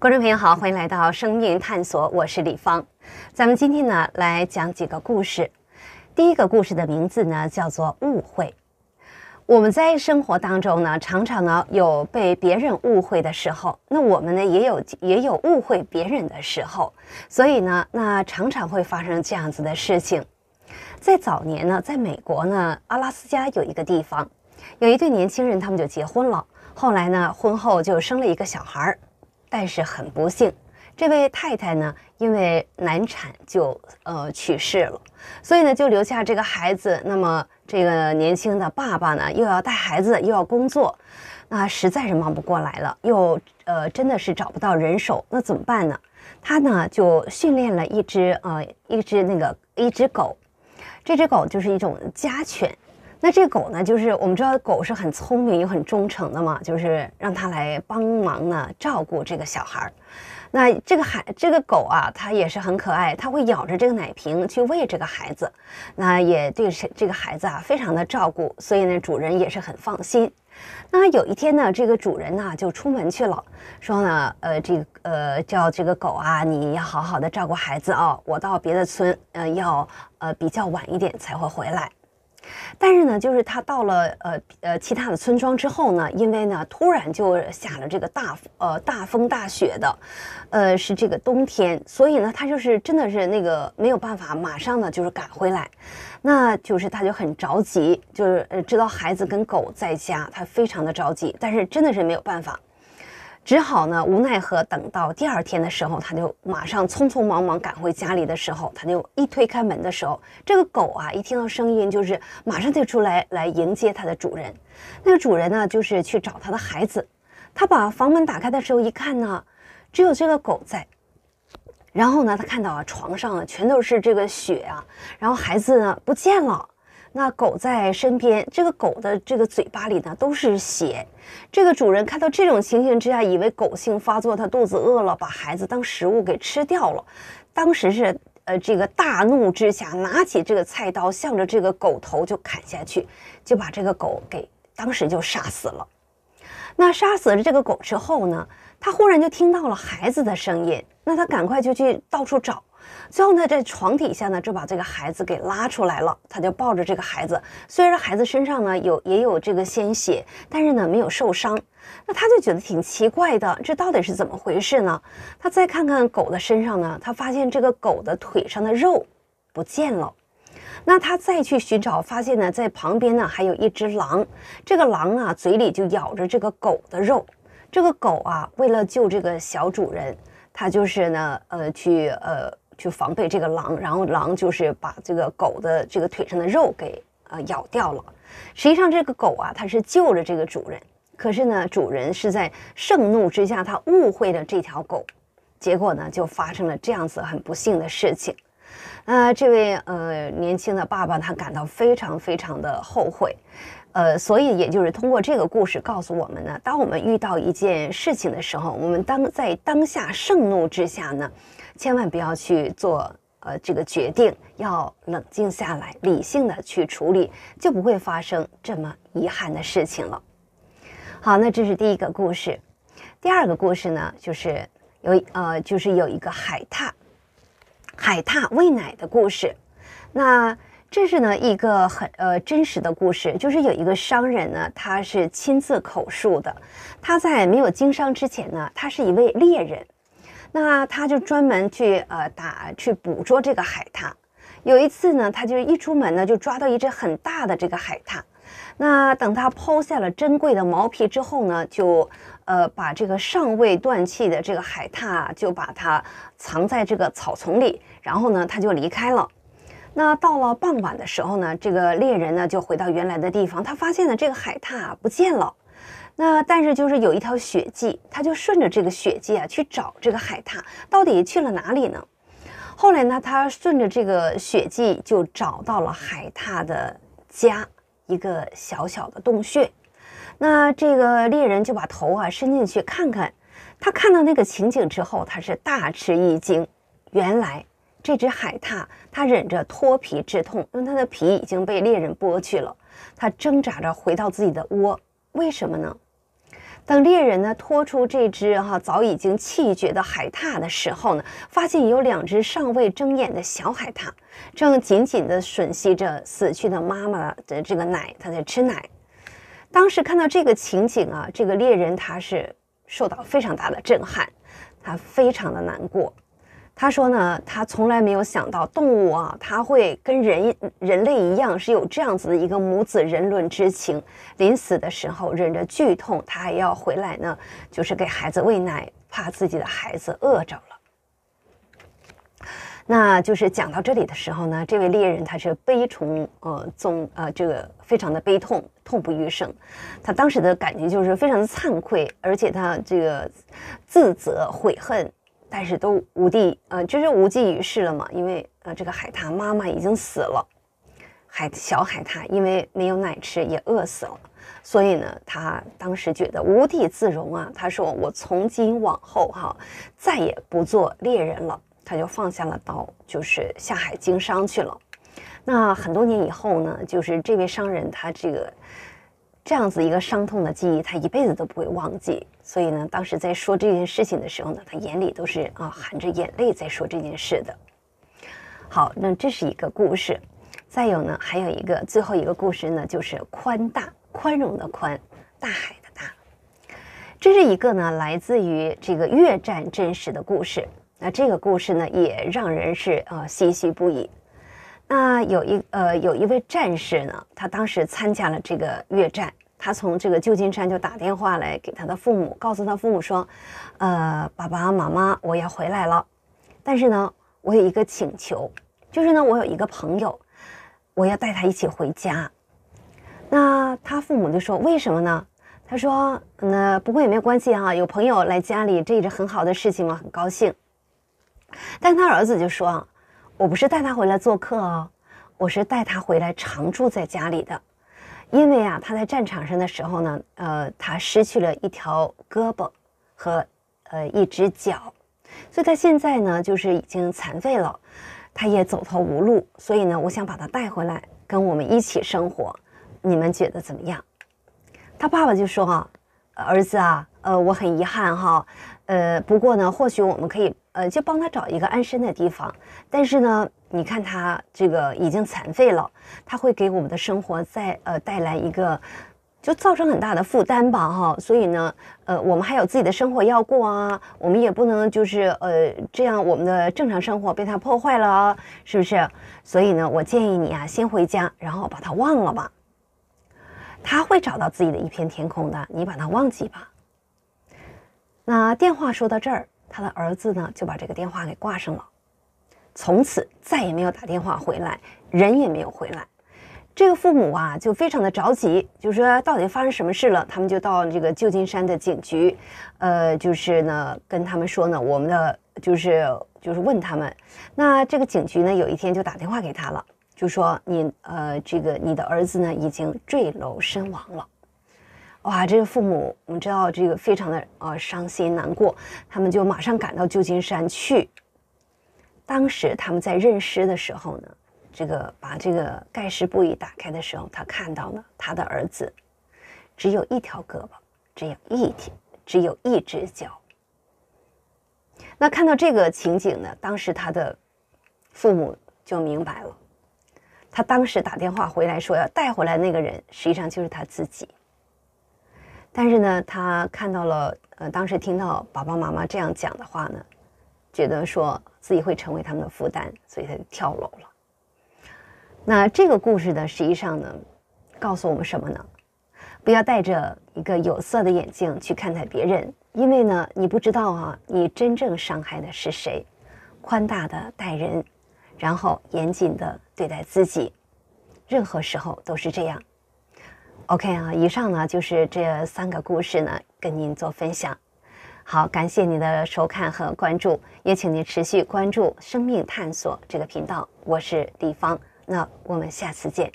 观众朋友好，欢迎来到生命探索，我是李芳。咱们今天呢来讲几个故事。第一个故事的名字呢叫做误会。我们在生活当中呢，常常呢有被别人误会的时候，那我们呢也有也有误会别人的时候，所以呢那常常会发生这样子的事情。在早年呢，在美国呢阿拉斯加有一个地方，有一对年轻人，他们就结婚了，后来呢婚后就生了一个小孩儿。但是很不幸，这位太太呢，因为难产就呃去世了，所以呢就留下这个孩子。那么这个年轻的爸爸呢，又要带孩子，又要工作，那实在是忙不过来了，又呃真的是找不到人手，那怎么办呢？他呢就训练了一只呃一只那个一只狗，这只狗就是一种家犬。那这狗呢，就是我们知道狗是很聪明又很忠诚的嘛，就是让它来帮忙呢照顾这个小孩儿。那这个孩这个狗啊，它也是很可爱，它会咬着这个奶瓶去喂这个孩子，那也对这个孩子啊非常的照顾，所以呢主人也是很放心。那有一天呢，这个主人呢就出门去了，说呢呃这个呃叫这个狗啊，你要好好的照顾孩子啊，我到别的村呃要呃比较晚一点才会回来。但是呢，就是他到了呃呃其他的村庄之后呢，因为呢突然就下了这个大呃大风大雪的，呃是这个冬天，所以呢他就是真的是那个没有办法马上呢就是赶回来，那就是他就很着急，就是呃知道孩子跟狗在家，他非常的着急，但是真的是没有办法。只好呢，无奈何，等到第二天的时候，他就马上匆匆忙忙赶回家里的时候，他就一推开门的时候，这个狗啊，一听到声音就是马上就出来来迎接他的主人。那个主人呢，就是去找他的孩子，他把房门打开的时候一看呢，只有这个狗在，然后呢，他看到啊，床上啊全都是这个血啊，然后孩子呢不见了。那狗在身边，这个狗的这个嘴巴里呢都是血。这个主人看到这种情形之下，以为狗性发作，他肚子饿了，把孩子当食物给吃掉了。当时是呃，这个大怒之下，拿起这个菜刀，向着这个狗头就砍下去，就把这个狗给当时就杀死了。那杀死了这个狗之后呢，他忽然就听到了孩子的声音，那他赶快就去到处找。最后呢，在床底下呢就把这个孩子给拉出来了，他就抱着这个孩子。虽然孩子身上呢有也有这个鲜血，但是呢没有受伤。那他就觉得挺奇怪的，这到底是怎么回事呢？他再看看狗的身上呢，他发现这个狗的腿上的肉不见了。那他再去寻找，发现呢在旁边呢还有一只狼。这个狼啊嘴里就咬着这个狗的肉。这个狗啊为了救这个小主人，它就是呢呃去呃。去防备这个狼，然后狼就是把这个狗的这个腿上的肉给呃咬掉了。实际上，这个狗啊，它是救了这个主人，可是呢，主人是在盛怒之下，他误会了这条狗，结果呢，就发生了这样子很不幸的事情。啊，这位呃年轻的爸爸，他感到非常非常的后悔，呃，所以也就是通过这个故事告诉我们呢，当我们遇到一件事情的时候，我们当在当下盛怒之下呢。千万不要去做，呃，这个决定要冷静下来，理性的去处理，就不会发生这么遗憾的事情了。好，那这是第一个故事，第二个故事呢，就是有呃，就是有一个海獭，海獭喂奶的故事。那这是呢一个很呃真实的故事，就是有一个商人呢，他是亲自口述的。他在没有经商之前呢，他是一位猎人。那他就专门去呃打去捕捉这个海獭。有一次呢，他就一出门呢，就抓到一只很大的这个海獭。那等他抛下了珍贵的毛皮之后呢，就呃把这个尚未断气的这个海獭就把它藏在这个草丛里，然后呢他就离开了。那到了傍晚的时候呢，这个猎人呢就回到原来的地方，他发现了这个海獭不见了。那但是就是有一条血迹，他就顺着这个血迹啊去找这个海獭到底去了哪里呢？后来呢，他顺着这个血迹就找到了海獭的家，一个小小的洞穴。那这个猎人就把头啊伸进去看看，他看到那个情景之后，他是大吃一惊。原来这只海獭，它忍着脱皮之痛，因为它的皮已经被猎人剥去了，它挣扎着回到自己的窝，为什么呢？当猎人呢拖出这只哈早已经气绝的海獭的时候呢，发现有两只尚未睁眼的小海獭，正紧紧的吮吸着死去的妈妈的这个奶，它在吃奶。当时看到这个情景啊，这个猎人他是受到非常大的震撼，他非常的难过。他说呢，他从来没有想到动物啊，他会跟人人类一样，是有这样子的一个母子人伦之情。临死的时候，忍着剧痛，他还要回来呢，就是给孩子喂奶，怕自己的孩子饿着了。那就是讲到这里的时候呢，这位猎人他是悲从呃，中，呃这个非常的悲痛，痛不欲生。他当时的感觉就是非常的惭愧，而且他这个自责悔恨。但是都无地，呃，就是无济于事了嘛。因为，呃，这个海獭妈妈已经死了，海小海獭因为没有奶吃也饿死了。所以呢，他当时觉得无地自容啊。他说：“我从今往后哈，再也不做猎人了。”他就放下了刀，就是下海经商去了。那很多年以后呢，就是这位商人他这个。这样子一个伤痛的记忆，他一辈子都不会忘记。所以呢，当时在说这件事情的时候呢，他眼里都是啊含着眼泪在说这件事的。好，那这是一个故事。再有呢，还有一个最后一个故事呢，就是宽大、宽容的宽，大海的大。这是一个呢，来自于这个越战真实的故事。那这个故事呢，也让人是啊唏嘘不已。那有一呃，有一位战士呢，他当时参加了这个越战，他从这个旧金山就打电话来给他的父母，告诉他父母说：“呃，爸爸妈妈，我要回来了。但是呢，我有一个请求，就是呢，我有一个朋友，我要带他一起回家。”那他父母就说：“为什么呢？”他说：“那不过也没有关系啊，有朋友来家里，这是很好的事情嘛，很高兴。”但他儿子就说：“啊。”我不是带他回来做客哦，我是带他回来常住在家里的，因为啊，他在战场上的时候呢，呃，他失去了一条胳膊和呃一只脚，所以他现在呢就是已经残废了，他也走投无路，所以呢，我想把他带回来跟我们一起生活，你们觉得怎么样？他爸爸就说啊，儿子啊，呃，我很遗憾哈，呃，不过呢，或许我们可以。呃，就帮他找一个安身的地方，但是呢，你看他这个已经残废了，他会给我们的生活再呃带来一个，就造成很大的负担吧，哈。所以呢，呃，我们还有自己的生活要过啊，我们也不能就是呃这样我们的正常生活被他破坏了啊，是不是？所以呢，我建议你啊，先回家，然后把他忘了吧。他会找到自己的一片天空的，你把他忘记吧。那电话说到这儿。他的儿子呢，就把这个电话给挂上了，从此再也没有打电话回来，人也没有回来。这个父母啊，就非常的着急，就说到底发生什么事了？他们就到这个旧金山的警局，呃，就是呢跟他们说呢，我们的就是就是问他们。那这个警局呢，有一天就打电话给他了，就说你呃，这个你的儿子呢已经坠楼身亡了。哇，这个父母，我们知道这个非常的呃伤心难过，他们就马上赶到旧金山去。当时他们在认尸的时候呢，这个把这个盖尸布一打开的时候，他看到了他的儿子，只有一条胳膊，只有一天，只有一只脚。那看到这个情景呢，当时他的父母就明白了，他当时打电话回来说要带回来那个人，实际上就是他自己。但是呢，他看到了，呃，当时听到爸爸妈妈这样讲的话呢，觉得说自己会成为他们的负担，所以他就跳楼了。那这个故事呢，实际上呢，告诉我们什么呢？不要带着一个有色的眼镜去看待别人，因为呢，你不知道啊，你真正伤害的是谁。宽大的待人，然后严谨的对待自己，任何时候都是这样。OK 啊，以上呢就是这三个故事呢，跟您做分享。好，感谢您的收看和关注，也请您持续关注“生命探索”这个频道。我是李芳，那我们下次见。